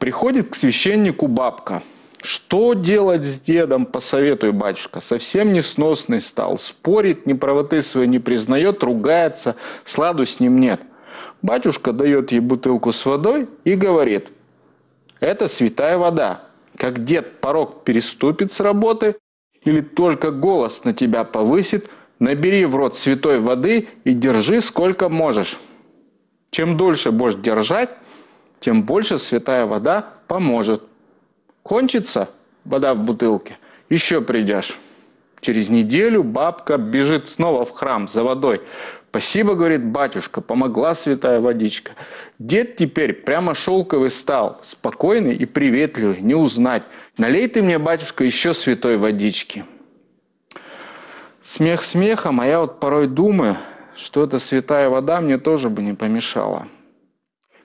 Приходит к священнику бабка. Что делать с дедом, посоветуй, батюшка. Совсем несносный стал. Спорит, неправоты свои не признает, ругается, сладу с ним нет. Батюшка дает ей бутылку с водой и говорит, это святая вода. Как дед порог переступит с работы или только голос на тебя повысит, набери в рот святой воды и держи сколько можешь. Чем дольше будешь держать, тем больше святая вода поможет. Кончится вода в бутылке, еще придешь. Через неделю бабка бежит снова в храм за водой. Спасибо, говорит батюшка, помогла святая водичка. Дед теперь прямо шелковый стал, спокойный и приветливый, не узнать. Налей ты мне, батюшка, еще святой водички. Смех смехом, а я вот порой думаю, что эта святая вода мне тоже бы не помешала.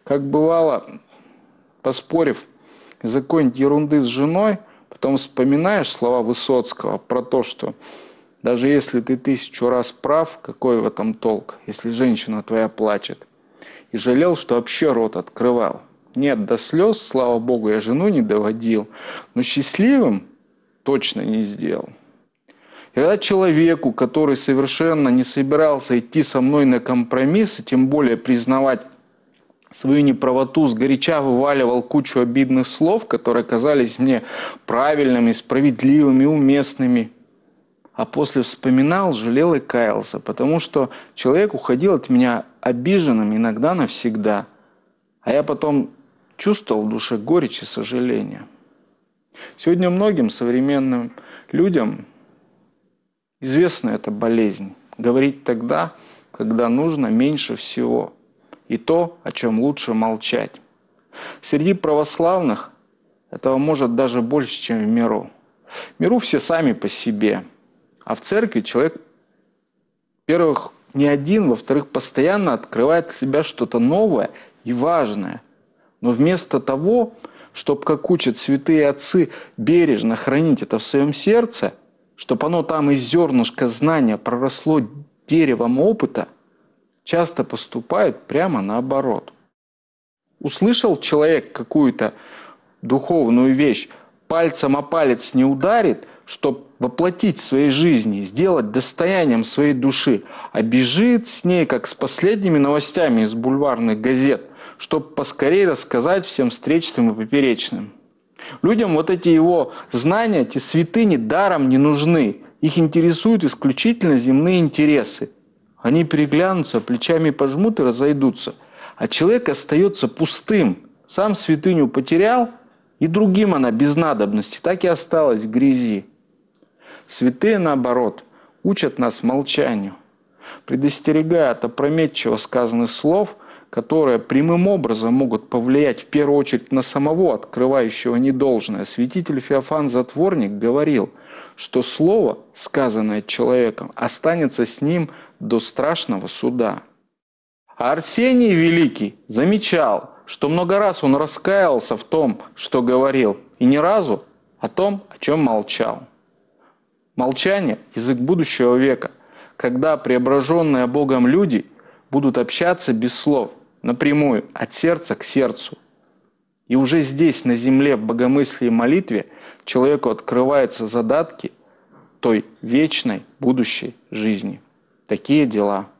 Как бывало, поспорив из-за какой-нибудь ерунды с женой, потом вспоминаешь слова Высоцкого про то, что даже если ты тысячу раз прав, какой в этом толк, если женщина твоя плачет? И жалел, что вообще рот открывал. Нет, до слез, слава богу, я жену не доводил, но счастливым точно не сделал. И когда человеку, который совершенно не собирался идти со мной на компромисс, тем более признавать свою неправоту, сгоряча вываливал кучу обидных слов, которые казались мне правильными, справедливыми, уместными. А после вспоминал, жалел и каялся, потому что человек уходил от меня обиженным иногда навсегда. А я потом чувствовал в душе горечь и сожаление. Сегодня многим современным людям известна эта болезнь. Говорить тогда, когда нужно меньше всего – и то, о чем лучше молчать. Среди православных этого может даже больше, чем в миру. В миру все сами по себе, а в церкви человек, во-первых, не один, во-вторых, постоянно открывает в себя что-то новое и важное. Но вместо того, чтобы, как учат святые отцы, бережно хранить это в своем сердце, чтобы оно там из зернышка знания проросло деревом опыта – часто поступает прямо наоборот. Услышал человек какую-то духовную вещь, пальцем о палец не ударит, чтобы воплотить в своей жизни, сделать достоянием своей души, а бежит с ней, как с последними новостями из бульварных газет, чтобы поскорее рассказать всем встречным и поперечным. Людям вот эти его знания, эти святыни даром не нужны. Их интересуют исключительно земные интересы. Они переглянутся, плечами пожмут и разойдутся. А человек остается пустым. Сам святыню потерял, и другим она без надобности. Так и осталась в грязи. Святые, наоборот, учат нас молчанию, предостерегая от опрометчиво сказанных слов, которые прямым образом могут повлиять в первую очередь на самого открывающего недолжное. Святитель Феофан Затворник говорил – что слово, сказанное человеком, останется с ним до страшного суда. Арсений Великий замечал, что много раз он раскаялся в том, что говорил, и ни разу о том, о чем молчал. Молчание – язык будущего века, когда преображенные Богом люди будут общаться без слов, напрямую, от сердца к сердцу – и уже здесь, на земле, в богомыслии и молитве, человеку открываются задатки той вечной будущей жизни. Такие дела –